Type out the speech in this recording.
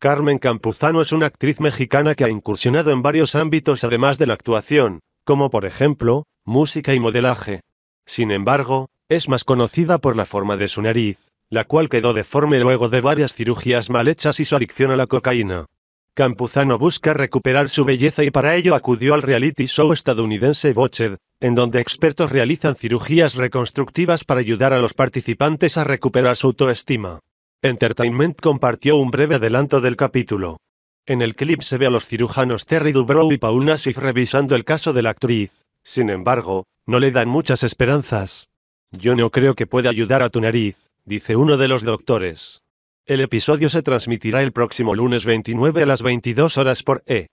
Carmen Campuzano es una actriz mexicana que ha incursionado en varios ámbitos además de la actuación, como por ejemplo, música y modelaje. Sin embargo, es más conocida por la forma de su nariz, la cual quedó deforme luego de varias cirugías mal hechas y su adicción a la cocaína. Campuzano busca recuperar su belleza y para ello acudió al reality show estadounidense Botched, en donde expertos realizan cirugías reconstructivas para ayudar a los participantes a recuperar su autoestima. Entertainment compartió un breve adelanto del capítulo. En el clip se ve a los cirujanos Terry Dubrow y Paul Nassif revisando el caso de la actriz. Sin embargo, no le dan muchas esperanzas. Yo no creo que pueda ayudar a tu nariz, dice uno de los doctores. El episodio se transmitirá el próximo lunes 29 a las 22 horas por E!